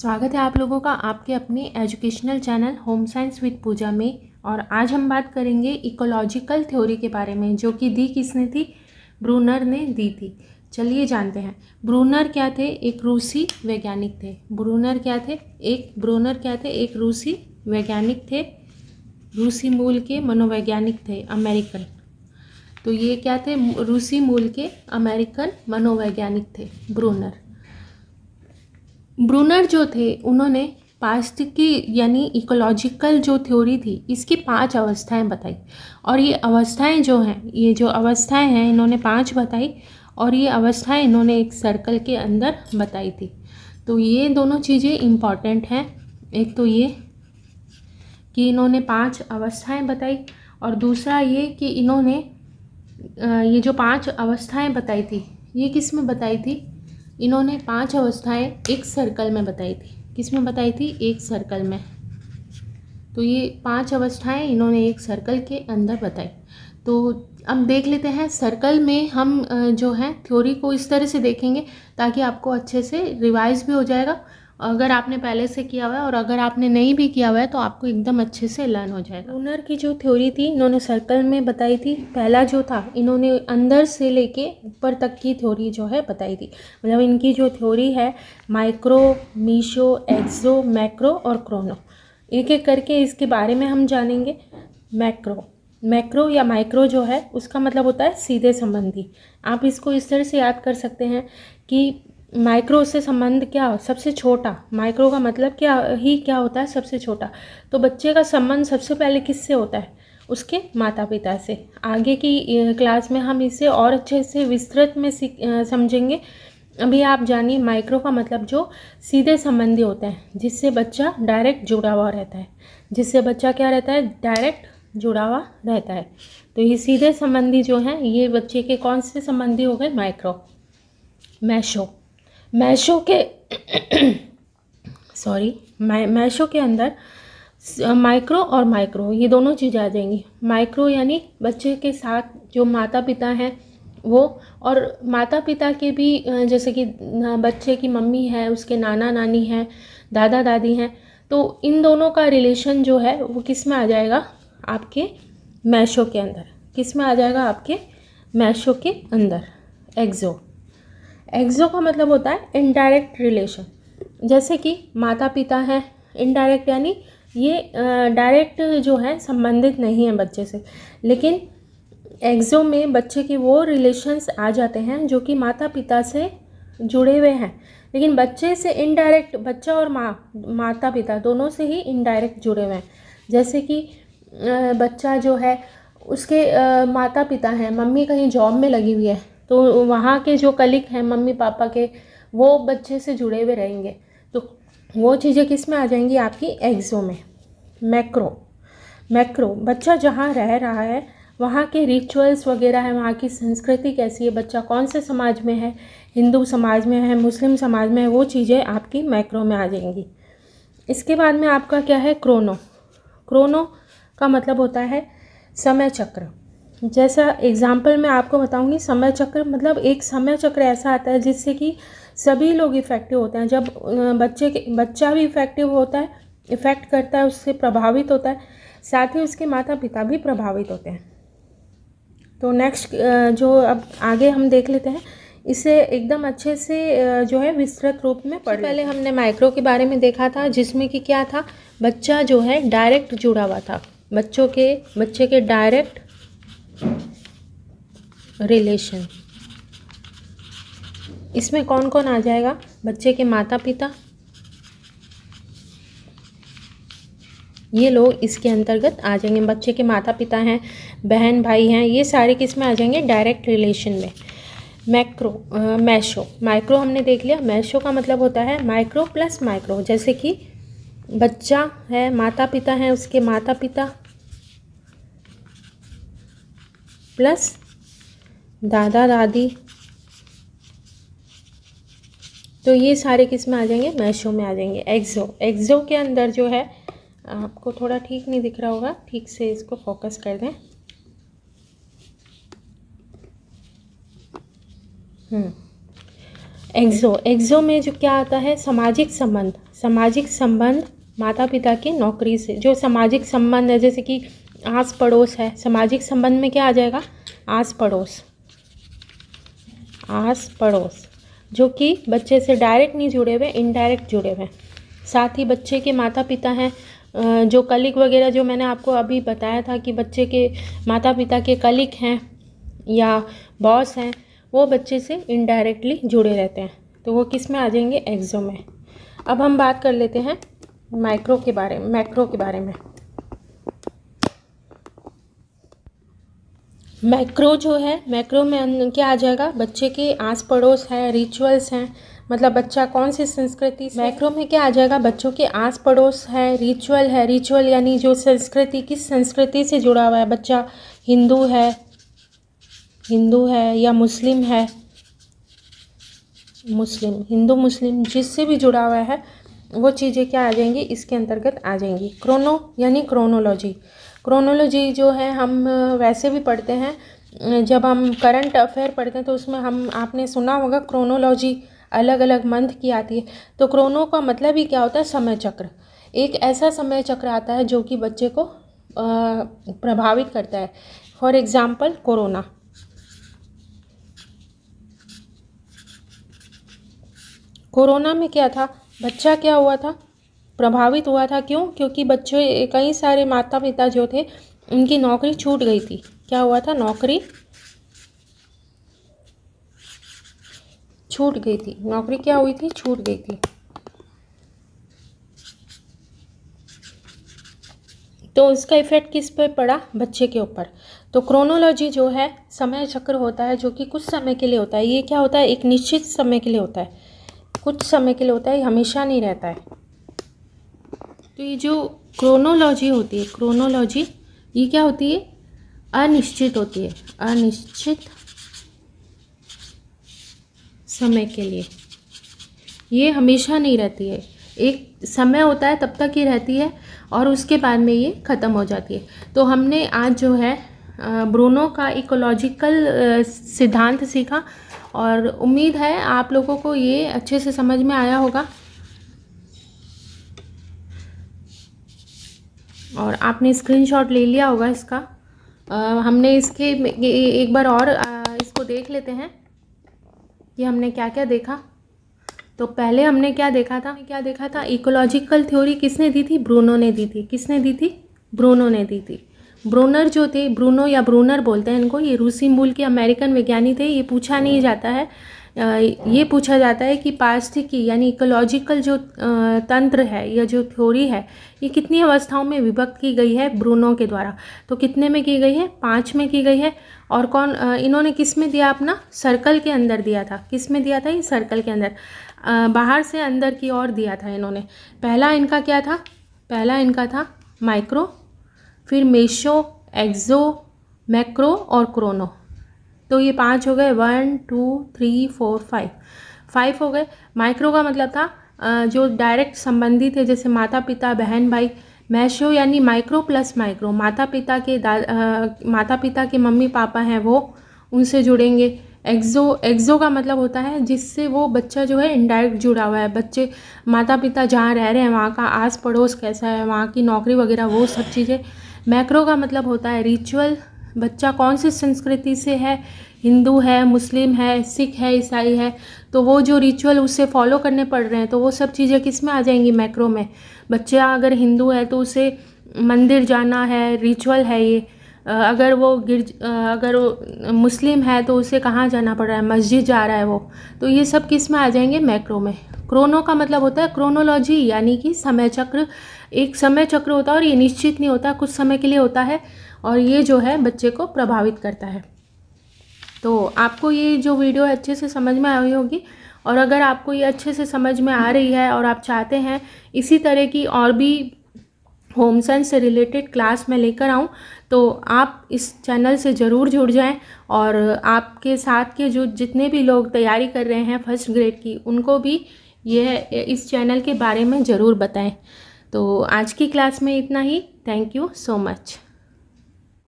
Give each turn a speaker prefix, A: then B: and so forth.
A: स्वागत है आप लोगों का आपके अपने educational channel home science with Puja में और आज हम बात करेंगे इकोलॉजिकल थ्योरी के बारे में जो कि दी किसने थी ब्रूनर ने दी थी चलिए जानते हैं ब्रूनर क्या थे एक रूसी वैज्ञानिक थे ब्रूनर क्या थे एक ब्रूनर क्या थे एक रूसी वैज्ञानिक थे रूसी मूल के मनोवैज्ञानिक थे अमेरिकन तो ये क्या थे रूसी मूल के अमेरिकन मनोवैज्ञानिक थे ब्रूनर ब्रूनर जो थे उन्होंने पास्ट की यानी इकोलॉजिकल जो थ्योरी थी इसकी पांच अवस्थाएं बताई और ये अवस्थाएं जो हैं ये जो अवस्थाएं हैं इन्होंने पांच बताई और ये अवस्थाएं इन्होंने एक सर्कल के अंदर बताई थी तो ये दोनों चीज़ें इम्पॉर्टेंट हैं एक तो ये कि इन्होंने पांच अवस्थाएं बताई और दूसरा ये कि इन्होंने ये जो पांच अवस्थाएं बताई थी ये किस में बताई थी इन्होंने पांच अवस्थाएं एक सर्कल में बताई थी किस में बताई थी एक सर्कल में तो ये पांच अवस्थाएं इन्होंने एक सर्कल के अंदर बताई तो अब देख लेते हैं सर्कल में हम जो है थ्योरी को इस तरह से देखेंगे ताकि आपको अच्छे से रिवाइज भी हो जाएगा अगर आपने पहले से किया हुआ है और अगर आपने नहीं भी किया हुआ है तो आपको एकदम अच्छे से लर्न हो जाएगा लूनर की जो थ्योरी थी इन्होंने सर्कल में बताई थी पहला जो था इन्होंने अंदर से लेके ऊपर तक की थ्योरी जो है बताई थी मतलब इनकी जो थ्योरी है माइक्रो मीशो एक्सो मैक्रो और क्रोनो एक एक करके इसके बारे में हम जानेंगे मैक्रो मैक्रो या माइक्रो जो है उसका मतलब होता है सीधे संबंधी आप इसको इस तरह से याद कर सकते हैं कि माइक्रो से संबंध क्या हो सबसे छोटा माइक्रो का मतलब क्या ही क्या होता है सबसे छोटा तो बच्चे का संबंध सबसे पहले किससे होता है उसके माता पिता से आगे की क्लास में हम इसे और अच्छे से विस्तृत में समझेंगे अभी आप जानिए माइक्रो का मतलब जो सीधे संबंधी होता है जिससे बच्चा डायरेक्ट जुड़ा हुआ रहता है जिससे बच्चा क्या रहता है डायरेक्ट जुड़ा हुआ रहता है तो ये सीधे संबंधी जो हैं ये बच्चे के कौन से संबंधी हो गए माइक्रो मैशो मैशो के सॉरी मै मैशो के अंदर माइक्रो और माइक्रो ये दोनों चीज़ें आ जाएंगी माइक्रो यानी बच्चे के साथ जो माता पिता हैं वो और माता पिता के भी जैसे कि बच्चे की मम्मी है उसके नाना नानी हैं दादा दादी हैं तो इन दोनों का रिलेशन जो है वो किस में आ जाएगा आपके मैशो के अंदर किस में आ जाएगा आपके मैशो के अंदर एग्जो एग्ज़ो का मतलब होता है इनडायरेक्ट रिलेशन जैसे कि माता पिता हैं इनडायरेक्ट यानी ये डायरेक्ट जो है संबंधित नहीं है बच्चे से लेकिन एग्जो में बच्चे के वो रिलेशंस आ जाते हैं जो कि माता पिता से जुड़े हुए हैं लेकिन बच्चे से इनडायरेक्ट बच्चा और माँ माता पिता दोनों से ही इनडायरेक्ट जुड़े हुए हैं जैसे कि बच्चा जो है उसके माता पिता हैं मम्मी कहीं जॉब में लगी हुई है तो वहाँ के जो कलिक हैं मम्मी पापा के वो बच्चे से जुड़े हुए रहेंगे तो वो चीज़ें किस में आ जाएंगी आपकी एग्जो में मैक्रो मैक्रो बच्चा जहाँ रह रहा है वहाँ के रिचुअल्स वगैरह है वहाँ की संस्कृति कैसी है बच्चा कौन से समाज में है हिंदू समाज में है मुस्लिम समाज में है वो चीज़ें आपकी मैक्रो में आ जाएंगी इसके बाद में आपका क्या है क्रोनो क्रोनो का मतलब होता है समय चक्र जैसा एग्ज़ाम्पल मैं आपको बताऊंगी समय चक्र मतलब एक समय चक्र ऐसा आता है जिससे कि सभी लोग इफ़ेक्टिव होते हैं जब बच्चे के बच्चा भी इफ़ेक्टिव होता है इफ़ेक्ट करता है उससे प्रभावित होता है साथ ही उसके माता पिता भी प्रभावित होते हैं तो नेक्स्ट जो अब आगे हम देख लेते हैं इसे एकदम अच्छे से जो है विस्तृत रूप में पढ़ पहले हमने माइक्रो के बारे में देखा था जिसमें कि क्या था बच्चा जो है डायरेक्ट जुड़ा हुआ था बच्चों के बच्चे के डायरेक्ट रिलेशन इसमें कौन कौन आ जाएगा बच्चे के माता पिता ये लोग इसके अंतर्गत आ जाएंगे बच्चे के माता पिता हैं बहन भाई हैं ये सारे किस में आ जाएंगे डायरेक्ट रिलेशन में मैक्रो आ, मैशो माइक्रो हमने देख लिया मैशो का मतलब होता है माइक्रो प्लस माइक्रो जैसे कि बच्चा है माता पिता है उसके माता पिता प्लस दादा दादी तो ये सारे किस में आ जाएंगे मैशो में आ जाएंगे एग्जो एक्जो के अंदर जो है आपको थोड़ा ठीक नहीं दिख रहा होगा ठीक से इसको फोकस कर दें एक्सो हम्म। एक्जो में जो क्या आता है सामाजिक संबंध सामाजिक संबंध माता पिता की नौकरी से जो सामाजिक संबंध है जैसे कि आस पड़ोस है सामाजिक संबंध में क्या आ जाएगा आस पड़ोस आस पड़ोस जो कि बच्चे से डायरेक्ट नहीं जुड़े हुए इनडायरेक्ट जुड़े हुए साथ ही बच्चे के माता पिता हैं जो कलिक वगैरह जो मैंने आपको अभी बताया था कि बच्चे के माता पिता के कलिक हैं या बॉस हैं वो बच्चे से इनडायरेक्टली जुड़े रहते हैं तो वो किस में आ जाएंगे एग्जो में अब हम बात कर लेते हैं माइक्रो के बारे में मैक्रो के बारे में मैक्रो जो है मैक्रो में क्या आ जाएगा बच्चे के आस पड़ोस है रिचुअल्स हैं मतलब बच्चा कौन सी संस्कृति मैक्रो में क्या आ जाएगा बच्चों के आस पड़ोस है रिचुअल है रिचुअल यानी जो संस्कृति किस संस्कृति से जुड़ा हुआ है बच्चा हिंदू है हिंदू है या मुस्लिम है मुस्लिम हिंदू मुस्लिम जिससे भी जुड़ा हुआ है वो चीज़ें क्या आ जाएंगी इसके अंतर्गत आ जाएंगी क्रोनो यानी क्रोनोलॉजी क्रोनोलॉजी जो है हम वैसे भी पढ़ते हैं जब हम करंट अफेयर पढ़ते हैं तो उसमें हम आपने सुना होगा क्रोनोलॉजी अलग अलग मंथ की आती है तो क्रोनो का मतलब ही क्या होता है समय चक्र एक ऐसा समय चक्र आता है जो कि बच्चे को प्रभावित करता है फॉर एग्ज़ाम्पल कोरोना कोरोना में क्या था बच्चा क्या हुआ था प्रभावित हुआ था क्यों क्योंकि बच्चे कई सारे माता पिता जो थे उनकी नौकरी छूट गई थी क्या हुआ था नौकरी छूट गई थी नौकरी क्या हुई थी छूट गई थी तो इसका इफेक्ट किस पे पड़ा बच्चे के ऊपर तो क्रोनोलॉजी जो है समय चक्र होता है जो कि कुछ समय के लिए होता है ये क्या होता है एक निश्चित समय के लिए होता है कुछ समय के लिए होता है हमेशा नहीं रहता है तो ये जो क्रोनोलॉजी होती है क्रोनोलॉजी ये क्या होती है अनिश्चित होती है अनिश्चित समय के लिए ये हमेशा नहीं रहती है एक समय होता है तब तक ही रहती है और उसके बाद में ये ख़त्म हो जाती है तो हमने आज जो है ब्रोनो का इकोलॉजिकल सिद्धांत सीखा और उम्मीद है आप लोगों को ये अच्छे से समझ में आया होगा और आपने स्क्रीनशॉट ले लिया होगा इसका आ, हमने इसके एक बार और आ, इसको देख लेते हैं कि हमने क्या क्या देखा तो पहले हमने क्या देखा था क्या देखा था इकोलॉजिकल थ्योरी किसने दी थी ब्रूनो ने दी थी किसने दी थी ब्रूनो ने दी थी ब्रोनर जो थे ब्रूनो या ब्रोनर बोलते हैं इनको ये रूसी मूल के अमेरिकन वैज्ञानिक थे ये पूछा नहीं जाता है ये पूछा जाता है कि पारिस्थिकी यानी इकोलॉजिकल जो तंत्र है या जो थ्योरी है ये कितनी अवस्थाओं में विभक्त की गई है ब्रूनो के द्वारा तो कितने में की गई है पाँच में की गई है और कौन इन्होंने किस में दिया अपना सर्कल के अंदर दिया था किस में दिया था ये सर्कल के अंदर बाहर से अंदर की ओर दिया था इन्होंने पहला इनका क्या था पहला इनका था माइक्रो फिर मेशो एक्जो मैक्रो और क्रोनो तो ये पाँच हो गए one two three four five five हो गए माइक्रो का मतलब था जो डायरेक्ट संबंधी थे जैसे माता पिता बहन भाई मैशो यानी माइक्रो प्लस माइक्रो माता पिता के दा आ, माता पिता के मम्मी पापा हैं वो उनसे जुड़ेंगे एक्जो एक्जो का मतलब होता है जिससे वो बच्चा जो है इनडायरेक्ट जुड़ा हुआ है बच्चे माता पिता जहाँ रह रहे हैं वहाँ का आस पड़ोस कैसा है वहाँ की नौकरी वगैरह वो सब चीज़ें मैक्रो का मतलब होता है रिचुअल बच्चा कौन सी संस्कृति से है हिंदू है मुस्लिम है सिख है ईसाई है तो वो जो रिचुअल उससे फॉलो करने पड़ रहे हैं तो वो सब चीज़ें किस में आ जाएंगी मैक्रो में बच्चा अगर हिंदू है तो उसे मंदिर जाना है रिचुअल है ये अगर वो गिरज अगर वो मुस्लिम है तो उसे कहाँ जाना पड़ रहा है मस्जिद जा रहा है वो तो ये सब किस में आ जाएंगे मैक्रो में क्रोनो का मतलब होता है क्रोनोलॉजी यानी कि समय चक्र एक समय चक्र होता है और ये निश्चित नहीं होता कुछ समय के लिए होता है और ये जो है बच्चे को प्रभावित करता है तो आपको ये जो वीडियो अच्छे से समझ में आई होगी और अगर आपको ये अच्छे से समझ में आ रही है और आप चाहते हैं इसी तरह की और भी होम साइंस से रिलेटेड क्लास मैं लेकर आऊँ तो आप इस चैनल से ज़रूर जुड़ जाएं और आपके साथ के जो जितने भी लोग तैयारी कर रहे हैं फर्स्ट ग्रेड की उनको भी यह इस चैनल के बारे में ज़रूर बताएं तो आज की क्लास में इतना ही थैंक यू सो मच